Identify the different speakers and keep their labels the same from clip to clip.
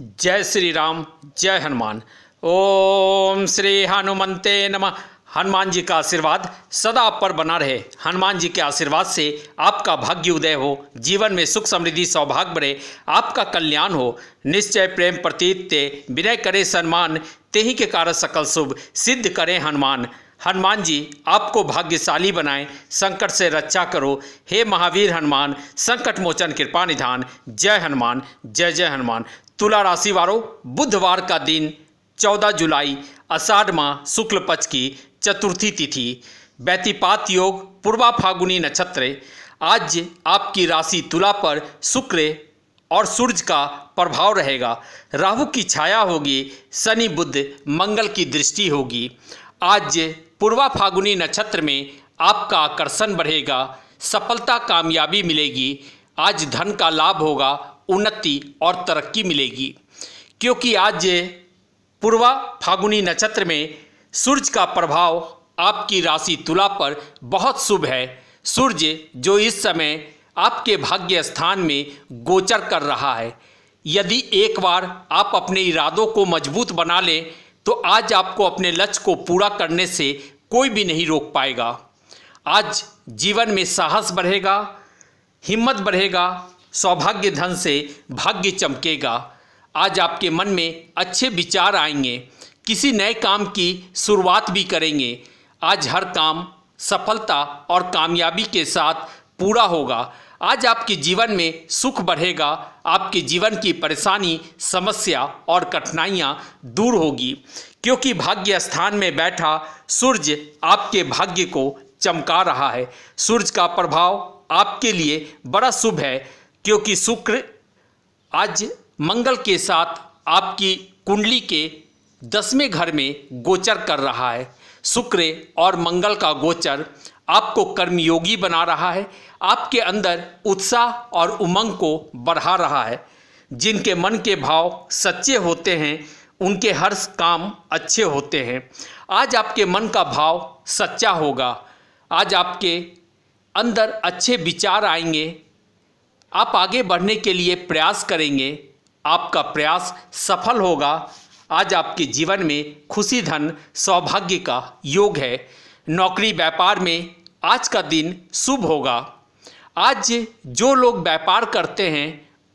Speaker 1: जय श्री राम जय हनुमान ओम श्री हनुमते नमः हनुमान जी का आशीर्वाद सदा आप पर बना रहे हनुमान जी के आशीर्वाद से आपका भाग्य उदय हो जीवन में सुख समृद्धि सौभाग्य बढ़े आपका कल्याण हो निश्चय प्रेम प्रतीत ते विनय करे सम्मान ते ही के कारण सकल शुभ सिद्ध करें हनुमान हनुमान जी आपको भाग्यशाली बनाएं संकट से रक्षा करो हे महावीर हनुमान संकट मोचन कृपा निधान जय हनुमान जय जय हनुमान तुला राशि वालों बुधवार का दिन 14 जुलाई अषाढ़ माह शुक्ल पक्ष की चतुर्थी तिथि व्यतिपात योग पूर्वा फागुनी नक्षत्र आज आपकी राशि तुला पर शुक्र और सूर्य का प्रभाव रहेगा राहु की छाया होगी शनि बुद्ध मंगल की दृष्टि होगी आज पूर्वा फागुनी नक्षत्र में आपका आकर्षण बढ़ेगा सफलता कामयाबी मिलेगी आज धन का लाभ होगा उन्नति और तरक्की मिलेगी क्योंकि आज पूर्वा फागुनी नक्षत्र में सूर्य का प्रभाव आपकी राशि तुला पर बहुत शुभ है सूर्य जो इस समय आपके भाग्य स्थान में गोचर कर रहा है यदि एक बार आप अपने इरादों को मजबूत बना लें तो आज आपको अपने लक्ष्य को पूरा करने से कोई भी नहीं रोक पाएगा आज जीवन में साहस बढ़ेगा हिम्मत बढ़ेगा सौभाग्य धन से भाग्य चमकेगा आज आपके मन में अच्छे विचार आएंगे किसी नए काम की शुरुआत भी करेंगे आज हर काम सफलता और कामयाबी के साथ पूरा होगा आज आपके जीवन में सुख बढ़ेगा आपके जीवन की परेशानी समस्या और कठिनाइयाँ दूर होगी क्योंकि भाग्य स्थान में बैठा सूर्य आपके भाग्य को चमका रहा है सूर्य का प्रभाव आपके लिए बड़ा शुभ है क्योंकि शुक्र आज मंगल के साथ आपकी कुंडली के दसवें घर में गोचर कर रहा है शुक्र और मंगल का गोचर आपको कर्मयोगी बना रहा है आपके अंदर उत्साह और उमंग को बढ़ा रहा है जिनके मन के भाव सच्चे होते हैं उनके हर काम अच्छे होते हैं आज आपके मन का भाव सच्चा होगा आज आपके अंदर अच्छे विचार आएंगे आप आगे बढ़ने के लिए प्रयास करेंगे आपका प्रयास सफल होगा आज आपके जीवन में खुशी धन सौभाग्य का योग है नौकरी व्यापार में आज का दिन शुभ होगा आज जो लोग व्यापार करते हैं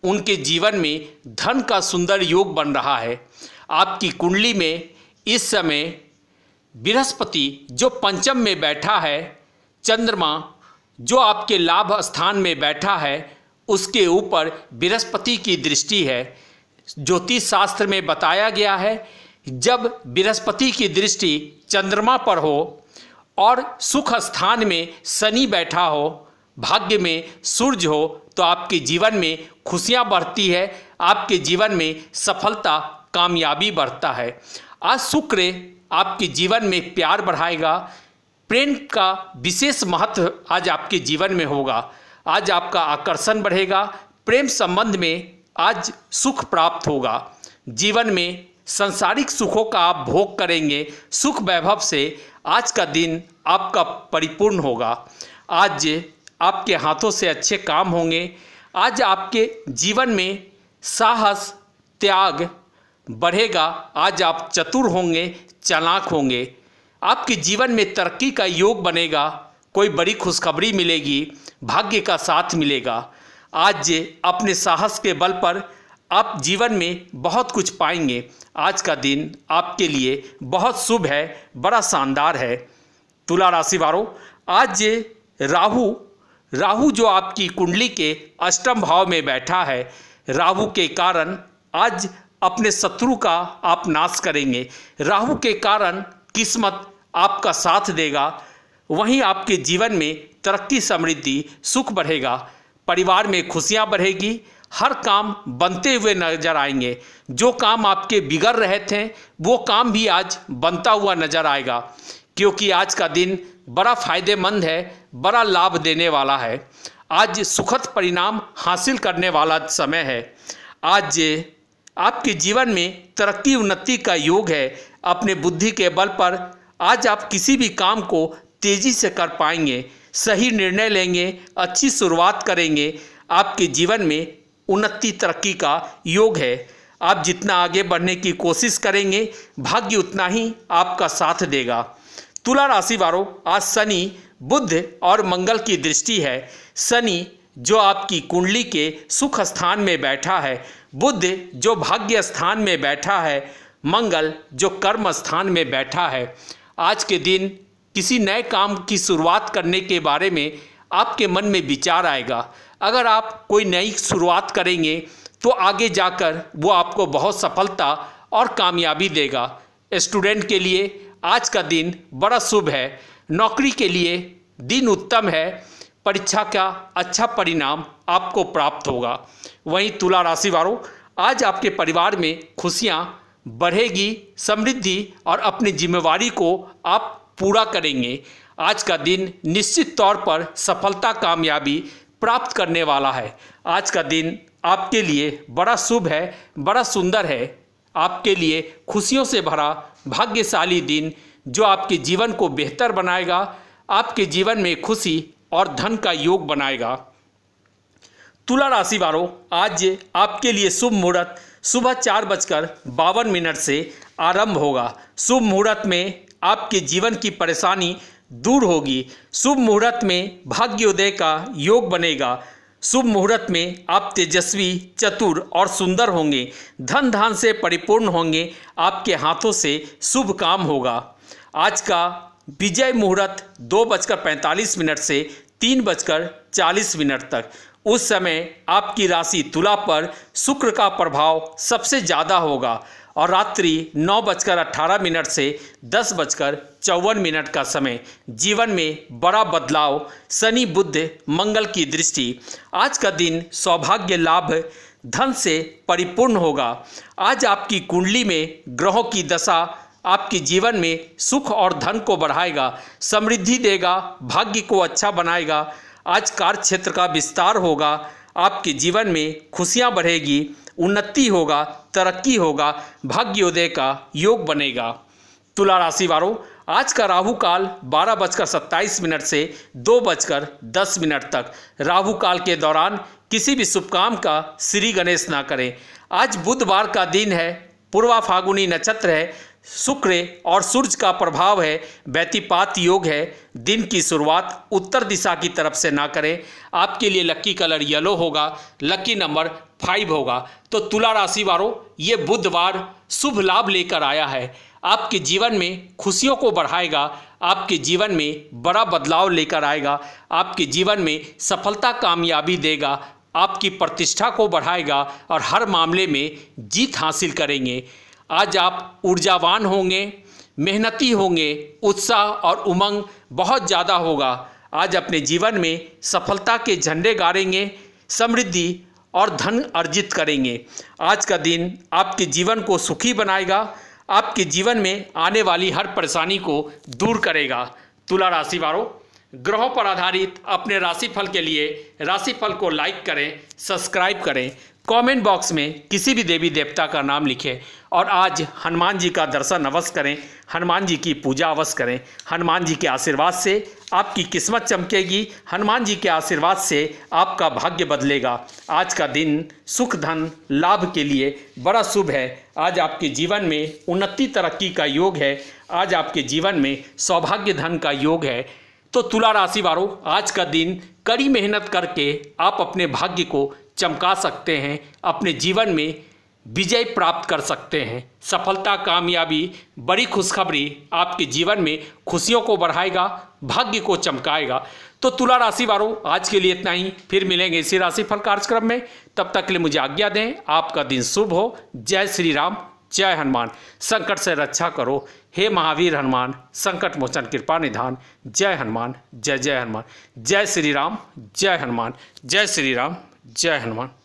Speaker 1: उनके जीवन में धन का सुंदर योग बन रहा है आपकी कुंडली में इस समय बृहस्पति जो पंचम में बैठा है चंद्रमा जो आपके लाभ स्थान में बैठा है उसके ऊपर बृहस्पति की दृष्टि है ज्योतिष शास्त्र में बताया गया है जब बृहस्पति की दृष्टि चंद्रमा पर हो और सुख स्थान में शनि बैठा हो भाग्य में सूर्य हो तो आपके जीवन में खुशियाँ बढ़ती है आपके जीवन में सफलता कामयाबी बढ़ता है आज शुक्र आपके जीवन में प्यार बढ़ाएगा प्रेम का विशेष महत्व आज आपके जीवन में होगा आज आपका आकर्षण बढ़ेगा प्रेम संबंध में आज सुख प्राप्त होगा जीवन में संसारिक सुखों का आप भोग करेंगे सुख वैभव से आज का दिन आपका परिपूर्ण होगा आज आपके हाथों से अच्छे काम होंगे आज आपके जीवन में साहस त्याग बढ़ेगा आज आप चतुर होंगे चलाक होंगे आपके जीवन में तरक्की का योग बनेगा कोई बड़ी खुशखबरी मिलेगी भाग्य का साथ मिलेगा आज ये अपने साहस के बल पर आप जीवन में बहुत कुछ पाएंगे आज का दिन आपके लिए बहुत शुभ है बड़ा शानदार है तुला राशि वालों आज ये राहु राहु जो आपकी कुंडली के अष्टम भाव में बैठा है राहु के कारण आज अपने शत्रु का आप नाश करेंगे राहु के कारण किस्मत आपका साथ देगा वहीं आपके जीवन में तरक्की समृद्धि सुख बढ़ेगा परिवार में खुशियां बढ़ेगी हर काम बनते हुए नजर आएंगे जो काम आपके बिगड़ रहे थे वो काम भी आज बनता हुआ नजर आएगा क्योंकि आज का दिन बड़ा फायदेमंद है बड़ा लाभ देने वाला है आज सुखद परिणाम हासिल करने वाला समय है आज आपके जीवन में तरक्की उन्नति का योग है अपने बुद्धि के बल पर आज आप किसी भी काम को तेज़ी से कर पाएंगे सही निर्णय लेंगे अच्छी शुरुआत करेंगे आपके जीवन में उन्नति तरक्की का योग है आप जितना आगे बढ़ने की कोशिश करेंगे भाग्य उतना ही आपका साथ देगा तुला राशि वालों आज शनि बुद्ध और मंगल की दृष्टि है शनि जो आपकी कुंडली के सुख स्थान में बैठा है बुद्ध जो भाग्य स्थान में बैठा है मंगल जो कर्म स्थान में बैठा है आज के दिन किसी नए काम की शुरुआत करने के बारे में आपके मन में विचार आएगा अगर आप कोई नई शुरुआत करेंगे तो आगे जाकर वो आपको बहुत सफलता और कामयाबी देगा स्टूडेंट के लिए आज का दिन बड़ा शुभ है नौकरी के लिए दिन उत्तम है परीक्षा का अच्छा परिणाम आपको प्राप्त होगा वहीं तुला राशि वालों आज आपके परिवार में खुशियां बढ़ेगी समृद्धि और अपनी जिम्मेवारी को आप पूरा करेंगे आज का दिन निश्चित तौर पर सफलता कामयाबी प्राप्त करने वाला है आज का दिन आपके लिए बड़ा शुभ है बड़ा सुंदर है आपके लिए खुशियों से भरा भाग्यशाली दिन जो आपके जीवन को बेहतर बनाएगा आपके जीवन में खुशी और धन का योग बनाएगा तुला राशि वालों आज आपके लिए शुभ मुहूर्त सुबह चार बजकर बावन मिनट से आरंभ होगा शुभ मुहूर्त में आपके जीवन की परेशानी दूर होगी शुभ मुहूर्त में भाग्योदय का योग बनेगा शुभ मुहूर्त में आप तेजस्वी चतुर और सुंदर होंगे धन धान से परिपूर्ण होंगे आपके हाथों से शुभ काम होगा आज का विजय मुहूर्त दो बजकर पैंतालीस मिनट से तीन बजकर चालीस मिनट तक उस समय आपकी राशि तुला पर शुक्र का प्रभाव सबसे ज़्यादा होगा और रात्रि नौ बजकर अट्ठारह मिनट से दस बजकर चौवन मिनट का समय जीवन में बड़ा बदलाव शनि बुद्ध मंगल की दृष्टि आज का दिन सौभाग्य लाभ धन से परिपूर्ण होगा आज आपकी कुंडली में ग्रहों की दशा आपके जीवन में सुख और धन को बढ़ाएगा समृद्धि देगा भाग्य को अच्छा बनाएगा आज कार्य क्षेत्र का विस्तार होगा आपके जीवन में खुशियाँ बढ़ेगी उन्नति होगा तरक्की होगा भाग्योदय का योग बनेगा तुला राशि वालों आज का राहु काल बारह बजकर सत्ताईस मिनट से दो बजकर दस मिनट तक राहु काल के दौरान किसी भी शुभ काम का श्री गणेश ना करें आज बुधवार का दिन है पूर्वा फागुनी नक्षत्र है शुक्र और सूर्य का प्रभाव है व्यतिपात योग है दिन की शुरुआत उत्तर दिशा की तरफ से ना करें आपके लिए लकी कलर येलो होगा लकी नंबर फाइव होगा तो तुला राशि वालों ये बुधवार शुभ लाभ लेकर आया है आपके जीवन में खुशियों को बढ़ाएगा आपके जीवन में बड़ा बदलाव लेकर आएगा आपके जीवन में सफलता कामयाबी देगा आपकी प्रतिष्ठा को बढ़ाएगा और हर मामले में जीत हासिल करेंगे आज आप ऊर्जावान होंगे मेहनती होंगे उत्साह और उमंग बहुत ज़्यादा होगा आज अपने जीवन में सफलता के झंडे गाड़ेंगे समृद्धि और धन अर्जित करेंगे आज का दिन आपके जीवन को सुखी बनाएगा आपके जीवन में आने वाली हर परेशानी को दूर करेगा तुला राशि वालों ग्रहों पर आधारित अपने राशिफल के लिए राशिफल को लाइक करें सब्सक्राइब करें कमेंट बॉक्स में किसी भी देवी देवता का नाम लिखें और आज हनुमान जी का दर्शन अवश्य करें हनुमान जी की पूजा अवश्य करें हनुमान जी के आशीर्वाद से आपकी किस्मत चमकेगी हनुमान जी के आशीर्वाद से आपका भाग्य बदलेगा आज का दिन सुख धन लाभ के लिए बड़ा शुभ है आज आपके जीवन में उन्नति तरक्की का योग है आज आपके जीवन में सौभाग्य धन का योग है तो तुला राशि वालों आज का दिन कड़ी मेहनत करके आप अपने भाग्य को चमका सकते हैं अपने जीवन में विजय प्राप्त कर सकते हैं सफलता कामयाबी बड़ी खुशखबरी आपके जीवन में खुशियों को बढ़ाएगा भाग्य को चमकाएगा तो तुला राशि वालों आज के लिए इतना ही फिर मिलेंगे इसी राशिफल कार्यक्रम में तब तक के लिए मुझे आज्ञा दें आपका दिन शुभ हो जय श्री राम जय हनुमान संकट से रक्षा करो हे महावीर हनुमान संकट मोचन कृपा निधान जय हनुमान जय जय हनुमान जय श्री राम जय हनुमान जय श्री राम जय हनुमान